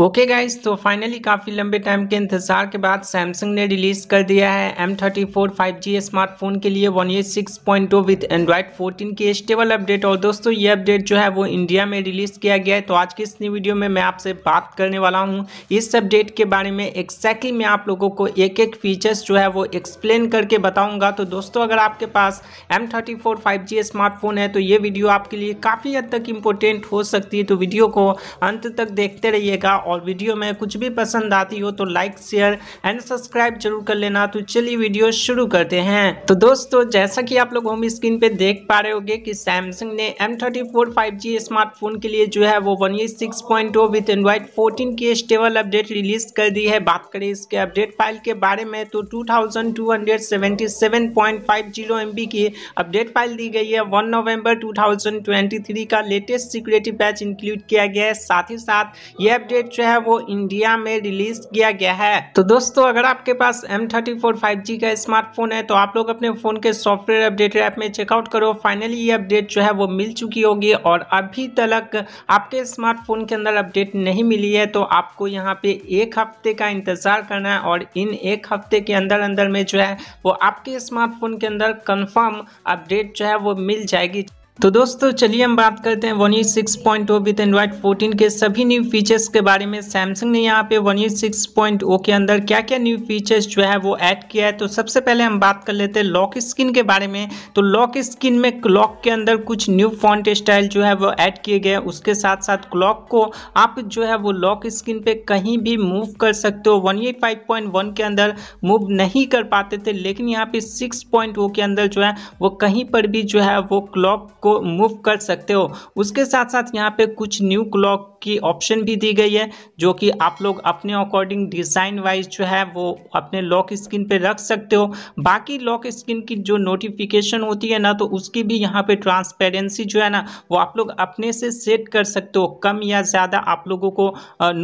okay okay guys तो finally काफ़ी लंबे टाइम के इंतजार के बाद सैमसंग ने रिलीज़ कर दिया है M thirty four five G smartphone के लिए one UI six point two with Android fourteen की स्टेबल अपडेट और दोस्तों ये अपडेट जो है वो इंडिया में रिलीज़ किया गया है तो आज की इस नई वीडियो में मैं आपसे बात करने वाला हूँ इस अपडेट के बारे में एक्जैक्टली मैं आप लोगों को एक एक फीचर्स जो है वो एक्सप्लेन करके बताऊँगा तो दोस्तों अगर आपके पास M thirty four five G smartphone है तो ये वीडियो आपके लिए काफ़ी हद तक इम्पोर्टेंट हो सकती है तो वीडियो को अंत तक देखते रहिएगा और वीडियो में कुछ भी पसंद आती हो तो लाइक शेयर एंड सब्सक्राइब जरूर कर लेना तो चलिए वीडियो शुरू करते हैं तो दोस्तों जैसा कि आप लोग होम स्क्रीन पे देख पा रहे होंगे कि सैमसंग ने M thirty four five G smartphone के लिए जो है वो one UI six point two with Android fourteen की स्टेबल अपडेट रिलीज कर दी है बात करें इसके अपडेट फाइल के बारे में तो two thousand two hundred seventy seven point five zero M B की अपडेट फाइल दी गई है one November two thousand twenty three का लेटेस्ट सिक्योरिटी पैच इंक्लूड किया गया है साथ ही साथ ये अपडेट जो है वो इंडिया में रिलीज किया गया है तो दोस्तों अगर आपके पास M thirty four five G का स्मार्टफोन है तो आप लोग अपने फोन के सॉफ्टवेयर अपडेट ऐप में चेकआउट करो फाइनली ये अपडेट जो है वो मिल चुकी होगी और अभी तक आपके स्मार्टफोन के अंदर अपडेट नहीं मिली है तो आपको यहाँ पे एक हफ्ते का इंतजार करना है और इन एक हफ्ते के अंदर अंदर में जो है वो आपके स्मार्टफोन के अंदर कन्फर्म अपडेट जो है वो मिल जाएगी तो दोस्तों चलिए हम बात करते हैं one UI six point O with Android fourteen के सभी न्यू फीचर्स के बारे में सैमसंग ने यहाँ पे one UI six point O के अंदर क्या क्या न्यू फीचर्स जो है वो ऐड किया है तो सबसे पहले हम बात कर लेते हैं लॉक स्क्रीन के बारे में तो लॉक स्क्रीन में क्लॉक के अंदर कुछ न्यू फॉन्ट स्टाइल जो है वो ऐड किए गए उसके साथ साथ क्लॉक को आप जो है वो लॉक स्क्रीन पर कहीं भी मूव कर सकते हो one UI five point one के अंदर मूव नहीं कर पाते थे लेकिन यहाँ पे सिक्स पॉइंट ओ के अंदर जो है वो कहीं पर भी जो है वो क्लॉक को मूव कर सकते हो उसके साथ साथ यहाँ पे कुछ न्यू क्लॉक की ऑप्शन भी दी गई है जो कि आप लोग अपने अकॉर्डिंग डिज़ाइन वाइज जो है वो अपने लॉक स्क्रीन पे रख सकते हो बाकी लॉक स्क्रीन की जो नोटिफिकेशन होती है ना तो उसकी भी यहाँ पे ट्रांसपेरेंसी जो है ना वो आप लोग अपने से सेट कर सकते हो कम या ज़्यादा आप लोगों को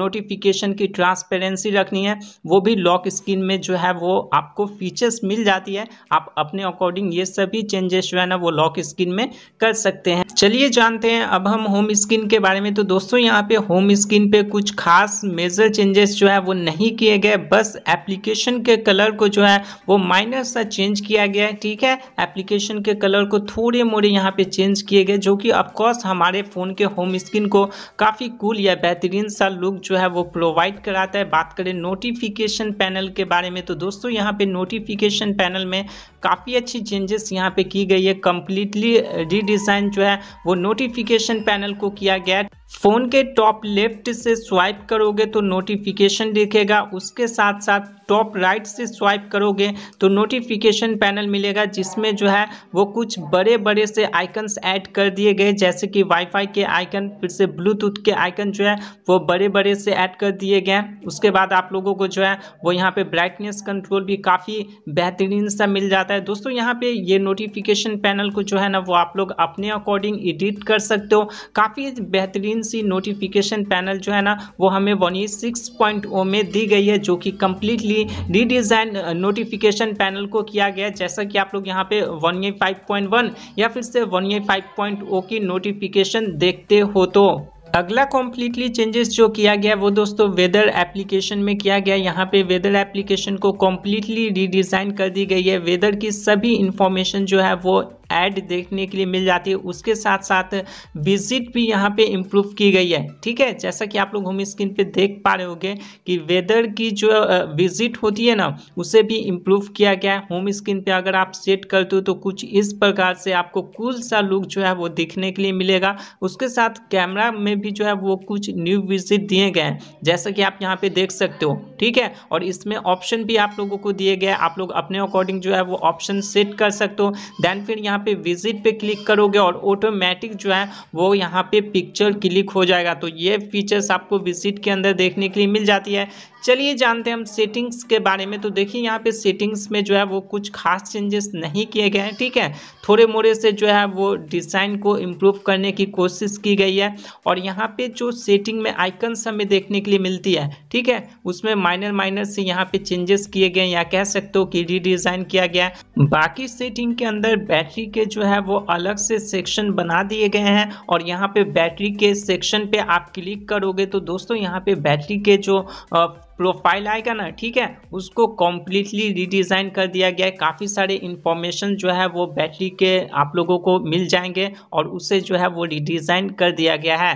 नोटिफिकेशन की ट्रांसपेरेंसी रखनी है वो भी लॉक स्क्रीन में जो है वो आपको फीचर्स मिल जाती है आप अपने अकॉर्डिंग ये सभी चेंजेस जो है ना वो लॉक स्क्रीन में कर कर सकते हैं चलिए जानते हैं अब हम होम स्क्रीन के बारे में तो दोस्तों यहाँ पे होम स्क्रीन पे कुछ खास मेजर चेंजेस जो है वो नहीं किए गए बस एप्लीकेशन के कलर को जो है वो माइनस सा चेंज किया गया है ठीक है एप्लीकेशन के कलर को थोड़े मोड़े यहाँ पे चेंज किए गए जो कि ऑफकोर्स हमारे फ़ोन के होम स्क्रीन को काफ़ी कूल या बेहतरीन सा लुक जो है वो प्रोवाइड कराता है बात करें नोटिफिकेशन पैनल के बारे में तो दोस्तों यहाँ पे नोटिफिकेशन पैनल में काफ़ी अच्छी चेंजेस यहाँ पे की गई है कम्प्लीटली रीडिज डिज़ाइन जो है वो नोटिफिकेशन पैनल को किया गया है फ़ोन के टॉप लेफ्ट से स्वाइप करोगे तो नोटिफिकेशन दिखेगा उसके साथ साथ टॉप राइट से स्वाइप करोगे तो नोटिफिकेशन पैनल मिलेगा जिसमें जो है वो कुछ बड़े बड़े से आइकन्स ऐड कर दिए गए जैसे कि वाईफाई के आइकन फिर से ब्लूटूथ के आइकन जो है वो बड़े बड़े से ऐड कर दिए गए उसके बाद आप लोगों को जो है वो यहाँ पर ब्राइटनेस कंट्रोल भी काफ़ी बेहतरीन सा मिल जाता है दोस्तों यहाँ पर ये नोटिफिकेशन पैनल को जो है ना वो आप लोग अपने अकॉर्डिंग एडिट कर सकते हो काफ़ी बेहतरीन वैकेंसी नोटिफिकेशन पैनल जो है ना वो हमें वन सिक्स पॉइंट ओ में दी गई है जो कि कम्प्लीटली रीडिज़ाइन नोटिफिकेशन पैनल को किया गया है जैसा कि आप लोग यहाँ पे वन फाइव पॉइंट वन या फिर से वन फाइव पॉइंट ओ की नोटिफिकेशन देखते हो तो अगला कम्प्लीटली चेंजेस जो किया गया वो दोस्तों वेदर एप्लीकेशन में किया गया यहाँ पे वेदर एप्लीकेशन को कम्प्लीटली रीडिज़ाइन कर दी गई है वेदर की सभी इन्फॉर्मेशन जो है वो ऐड देखने के लिए मिल जाती है उसके साथ साथ विजिट भी यहाँ पे इम्प्रूव की गई है ठीक है जैसा कि आप लोग होम स्क्रीन पे देख पा रहे होंगे कि वेदर की जो विजिट होती है ना उसे भी इम्प्रूव किया गया है होम स्क्रीन पे अगर आप सेट करते हो तो कुछ इस प्रकार से आपको कुल सा लुक जो है वो दिखने के लिए मिलेगा उसके साथ कैमरा में भी जो है वो कुछ न्यू विजिट दिए गए हैं जैसा कि आप यहाँ पे देख सकते हो ठीक है और इसमें ऑप्शन भी आप लोगों को दिए गए आप लोग अपने अकॉर्डिंग जो है वो ऑप्शन सेट कर सकते हो देन फिर यहाँ पे विजिट पे क्लिक करोगे और ऑटोमेटिक जो है वो यहाँ पे पिक्चर क्लिक हो जाएगा तो ये फीचर्स आपको विजिट के अंदर देखने के लिए मिल जाती है चलिए जानते हैं हम सेटिंग्स के बारे में तो देखिए यहाँ पे सेटिंग्स में जो है वो कुछ खास चेंजेस नहीं किए गए हैं ठीक है थोड़े मोड़े से जो है वो डिज़ाइन को इम्प्रूव करने की कोशिश की गई है और यहाँ पे जो सेटिंग में आइकन्स हमें देखने के लिए मिलती है ठीक है उसमें माइनर माइनर से यहाँ पे चेंजेस किए गए या कह सकते हो कि रीडिज़ाइन किया गया है बाकी सेटिंग के अंदर बैटरी के जो है वो अलग से सेक्शन बना दिए गए हैं और यहाँ पे बैटरी के सेक्शन पर आप क्लिक करोगे तो दोस्तों यहाँ पे बैटरी के जो प्रोफाइल आएगा ना ठीक है उसको कम्प्लीटली रीडिज़ाइन कर दिया गया है काफ़ी सारे इन्फॉर्मेशन जो है वो बैटरी के आप लोगों को मिल जाएंगे और उसे जो है वो रीडिज़ाइन कर दिया गया है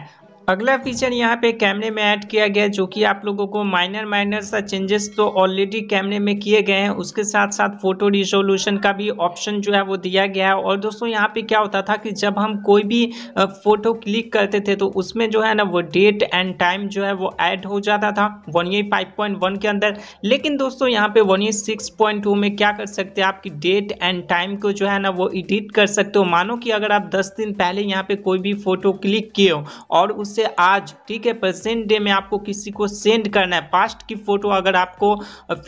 अगला फीचर यहाँ पे कैमरे में ऐड किया गया जो कि आप लोगों को माइनर माइनर सा चेंजेस तो ऑलरेडी कैमरे में किए गए हैं उसके साथ साथ फोटो रिजोल्यूशन का भी ऑप्शन जो है वो दिया गया है और दोस्तों यहाँ पे क्या होता था कि जब हम कोई भी फ़ोटो क्लिक करते थे तो उसमें जो है ना वो डेट एंड टाइम जो है वो ऐड हो जाता था वन ये के अंदर लेकिन दोस्तों यहाँ पे वन ये में क्या कर सकते हैं आपकी डेट एंड टाइम को जो है ना वो एडिट कर सकते हो मानो कि अगर आप दस दिन पहले यहाँ पर कोई भी फ़ोटो क्लिक किए हो और उस से आज ठीक है प्रेजेंट डे में आपको किसी को सेंड करना है पास्ट की फ़ोटो अगर आपको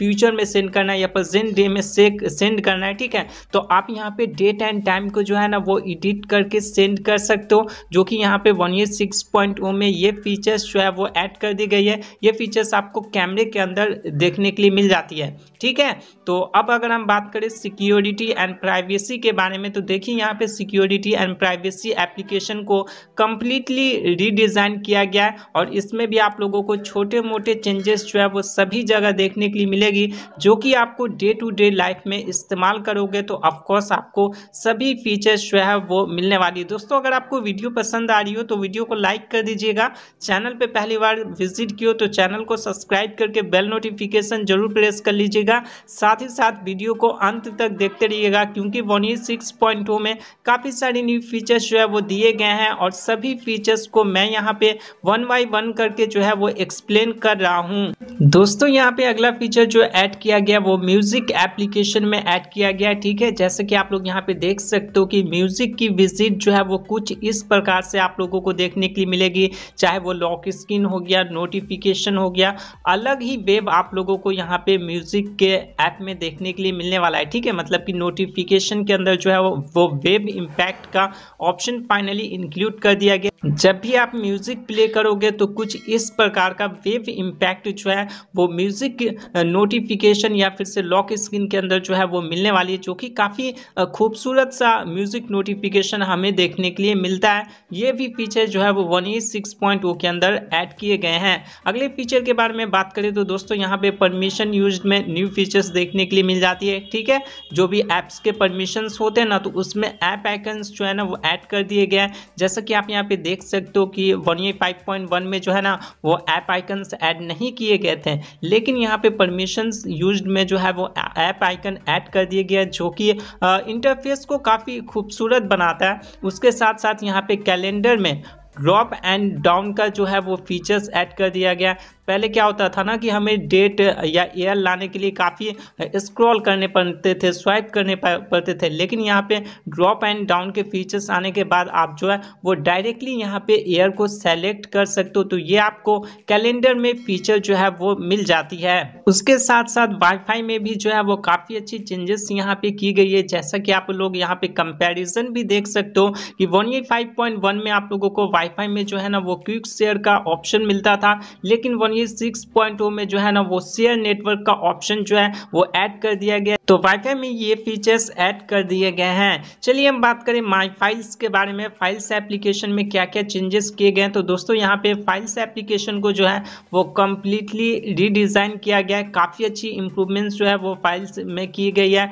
फ्यूचर में सेंड करना है या प्रेजेंट डे में सेंड करना है ठीक है तो आप यहाँ पे डेट एंड टाइम को जो है ना वो एडिट करके सेंड कर सकते हो जो कि यहाँ पे one UI six point O में ये फीचर्स जो है वो ऐड कर दी गई है ये फीचर्स आपको कैमरे के अंदर देखने के लिए मिल जाती है ठीक है तो अब अगर हम बात करें सिक्योरिटी एंड प्राइवेसी के बारे में तो देखिए यहाँ पे सिक्योरिटी एंड प्राइवेसी एप्लीकेशन को कम्प्लीटली रीडिज़ाइन डिज़ाइन किया गया है और इसमें भी आप लोगों को छोटे मोटे चेंजेस जो है वो सभी जगह देखने के लिए मिलेगी जो कि आपको डे टू डे लाइफ में इस्तेमाल करोगे तो ऑफकोर्स आपको सभी फीचर्स जो है वो मिलने वाली है दोस्तों अगर आपको वीडियो पसंद आ रही हो तो वीडियो को लाइक कर दीजिएगा चैनल पर पहली बार विजिट की तो चैनल को सब्सक्राइब करके बेल नोटिफिकेशन जरूर प्रेस कर लीजिएगा साथ ही साथ वीडियो को अंत तक देखते रहिएगा क्योंकि वोनी सिक्स में काफ़ी सारे न्यू फीचर्स जो है वो दिए गए हैं और सभी फीचर्स को मैं यहाँ यहाँ पे वन बाई वन करके जो है वो एक्सप्लेन कर रहा हूँ दोस्तों यहाँ पे अगला फीचर जो ऐड किया गया वो म्यूजिक एप्लीकेशन में ऐड किया गया ठीक है जैसे कि आप लोग यहाँ पे देख सकते हो कि म्यूजिक की विजिट जो है वो कुछ इस प्रकार से आप लोगों को देखने के लिए मिलेगी चाहे वो लॉक स्क्रीन हो गया नोटिफिकेशन हो गया अलग ही वेब आप लोगों को यहाँ पे म्यूजिक के ऐप में देखने के लिए मिलने वाला है ठीक है मतलब कि नोटिफिकेशन के अंदर जो है वो वेब इम्पैक्ट का ऑप्शन फाइनली इंक्लूड कर दिया गया जब भी आप म्यूज़िक प्ले करोगे तो कुछ इस प्रकार का वेव इम्पैक्ट जो है वो म्यूज़िक नोटिफिकेशन या फिर से लॉक स्क्रीन के अंदर जो है वो मिलने वाली है जो कि काफ़ी खूबसूरत सा म्यूज़िक नोटिफिकेशन हमें देखने के लिए मिलता है ये भी फीचर जो है वो वन ई सिक्स पॉइंट वो के अंदर ऐड किए गए हैं अगले फीचर के बारे में बात करें तो दोस्तों यहाँ पर परमिशन यूज में न्यू फीचर्स देखने के लिए मिल जाती है ठीक है जो भी ऐप्स के परमिशंस होते हैं ना तो उसमें ऐप आइकन्स जो है ना वो ऐड कर दिए गए हैं जैसा कि आप यहाँ पे देख सकते हो कि one UI five point one में जो है ना वो ऐप आइकन्स ऐड नहीं किए गए थे लेकिन यहाँ पे परमिशंस यूज में जो है वो ऐप आइकन ऐड कर दिए गया जो कि इंटरफेस को काफ़ी खूबसूरत बनाता है उसके साथ साथ यहाँ पे कैलेंडर में ड्रॉप एंड डाउन का जो है वो फीचर्स ऐड कर दिया गया पहले क्या होता था ना कि हमें डेट या ईयर लाने के लिए काफ़ी स्क्रॉल करने पड़ते थे स्वाइप करने पड़ते थे लेकिन यहाँ पे ड्रॉप एंड डाउन के फीचर्स आने के बाद आप जो है वो डायरेक्टली यहाँ पे ईयर को सेलेक्ट कर सकते हो तो ये आपको कैलेंडर में फीचर जो है वो मिल जाती है उसके साथ साथ वाईफाई में भी जो है वो काफ़ी अच्छी चेंजेस यहाँ पर की गई है जैसा कि आप लोग यहाँ पे कंपेरिजन भी देख सकते हो कि वन ये फाइव पॉइंट वन में आप लोगों को वाईफाई में जो है ना वो क्विक शेयर का ऑप्शन मिलता था लेकिन वन ये सिक्स पॉइंट में जो है ना वो शेयर नेटवर्क का ऑप्शन जो है वो ऐड कर दिया गया तो वाईफाई में ये फीचर्स ऐड कर दिए गए हैं चलिए हम बात करें माई फाइल्स के बारे में फाइल्स एप्लीकेशन में क्या क्या चेंजेस किए गए तो दोस्तों यहाँ पे फाइल्स एप्लीकेशन को जो है वो कम्प्लीटली रीडिज़ाइन किया गया है काफ़ी अच्छी इम्प्रूवमेंट्स जो है वो फाइल्स में की गई है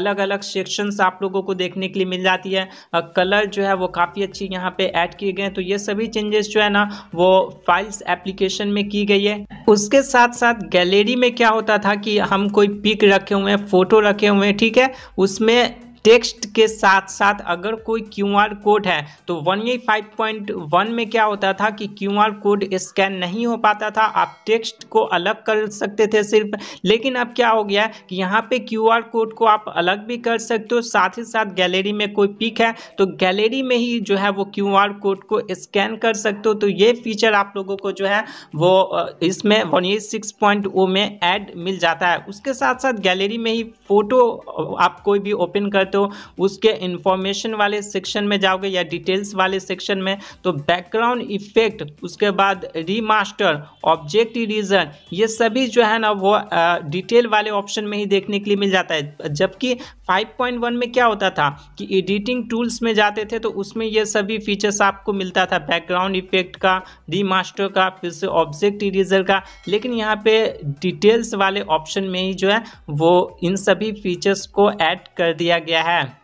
अलग अलग सेक्शंस आप लोगों को देखने के लिए मिल जाती है कलर जो है वो काफ़ी अच्छी यहाँ पर ऐड किए गए हैं तो ये सभी चेंजेस जो है ना वो फाइल्स एप्लीकेशन में की गई है चाहिए उसके साथ साथ गैलरी में क्या होता था कि हम कोई पिक रखे हुए हैं फ़ोटो रखे हुए हैं ठीक है उसमें टेक्स्ट के साथ साथ अगर कोई क्यूआर कोड है तो one UI five point one में क्या होता था कि क्यूआर कोड स्कैन नहीं हो पाता था आप टेक्स्ट को अलग कर सकते थे सिर्फ लेकिन अब क्या हो गया कि यहाँ पे क्यूआर कोड को आप अलग भी कर सकते हो साथ ही साथ गैलरी में कोई पिक है तो गैलरी में ही जो है वो क्यूआर कोड को स्कैन कर सकते हो तो ये फीचर आप लोगों को जो है वो इसमें वन ए सिक्स पॉइंट वो में एड मिल जाता है उसके साथ साथ गैलरी में ही फोटो आप कोई भी ओपन कर हो तो उसके इन्फॉर्मेशन वाले सेक्शन में जाओगे या डिटेल्स वाले सेक्शन में तो बैकग्राउंड इफेक्ट उसके बाद रीमास्टर ऑब्जेक्ट रीजन ये सभी जो है ना वो डिटेल वाले ऑप्शन में ही देखने के लिए मिल जाता है जबकि 5.1 में क्या होता था कि एडिटिंग टूल्स में जाते थे तो उसमें ये सभी फीचर्स आपको मिलता था बैकग्राउंड इफेक्ट का मास्टर का फिर से ऑब्जेक्ट इरेजर का लेकिन यहाँ पे डिटेल्स वाले ऑप्शन में ही जो है वो इन सभी फीचर्स को ऐड कर दिया गया है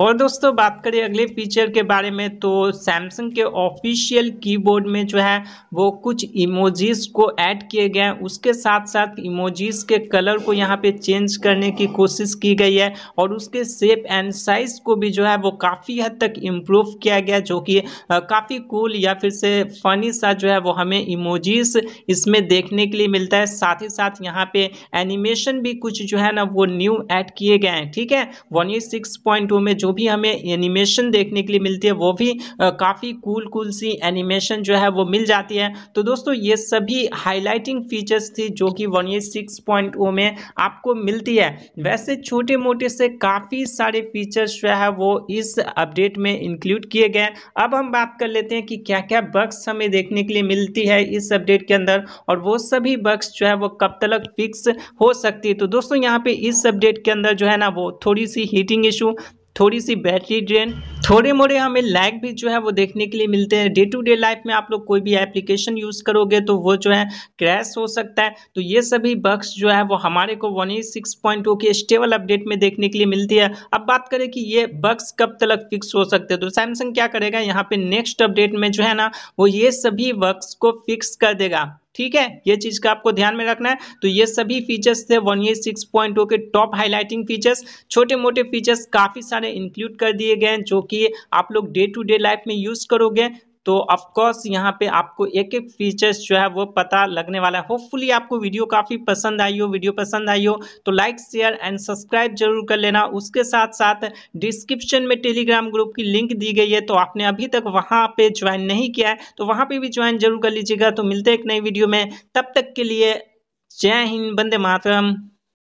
और दोस्तों बात करें अगले फीचर के बारे में तो सैमसंग के ऑफिशियल कीबोर्ड में जो है वो कुछ इमोजीज को ऐड किए गए हैं उसके साथ साथ इमोजीज के कलर को यहाँ पे चेंज करने की कोशिश की गई है और उसके सेप एंड साइज को भी जो है वो काफ़ी हद तक इम्प्रूव किया गया जो कि काफ़ी कूल या फिर से फनी सा जो है वो हमें इमोजीज इसमें देखने के लिए मिलता है साथ ही साथ यहाँ पे एनिमेशन भी कुछ जो है ना वो न्यू ऐड किए गए हैं ठीक है वन में जो भी हमें एनिमेशन देखने के लिए मिलती है वो भी काफ़ी कूल कूल सी एनिमेशन जो है वो मिल जाती है तो दोस्तों ये सभी हाईलाइटिंग फीचर्स थी जो कि one UI six point O में आपको मिलती है वैसे छोटे मोटे से काफ़ी सारे फीचर्स जो है वो इस अपडेट में इंक्लूड किए गए अब हम बात कर लेते हैं कि क्या क्या बग्स हमें देखने के लिए मिलती है इस अपडेट के अंदर और वो सभी बग्स जो है वो कब तक फिक्स हो सकती है तो दोस्तों यहाँ पे इस अपडेट के अंदर जो है ना वो थोड़ी सी हीटिंग इशू थोड़ी सी बैटरी ड्रेन थोड़े मोड़े हमें लैग भी जो है वो देखने के लिए मिलते हैं डे टू डे लाइफ में आप लोग कोई भी एप्लीकेशन यूज़ करोगे तो वो जो है क्रैश हो सकता है तो ये सभी बक्स जो है वो हमारे को one UI six point two के स्टेबल अपडेट में देखने के लिए मिलती है अब बात करें कि ये बक्स कब तक फिक्स हो सकते हैं तो सैमसंग क्या करेगा यहाँ पे नेक्स्ट अपडेट में जो है ना वो ये सभी बक्स को फिक्स कर देगा ठीक है ये चीज का आपको ध्यान में रखना है तो ये सभी फीचर्स थे one UI six point two के टॉप हाईलाइटिंग फीचर्स छोटे मोटे फीचर्स काफी सारे इंक्लूड कर दिए गए हैं जो कि आप लोग डे टू डे लाइफ में यूज करोगे तो ऑफकोर्स यहाँ पे आपको एक एक फीचर्स जो है वो पता लगने वाला है होपफुली आपको वीडियो काफ़ी पसंद आई हो वीडियो पसंद आई हो तो लाइक शेयर एंड सब्सक्राइब जरूर कर लेना उसके साथ साथ डिस्क्रिप्शन में टेलीग्राम ग्रुप की लिंक दी गई है तो आपने अभी तक वहाँ पे ज्वाइन नहीं किया है तो वहाँ पर भी ज्वाइन जरूर कर लीजिएगा तो मिलते हैं एक नई वीडियो में तब तक के लिए जय हिंद बंदे मातरम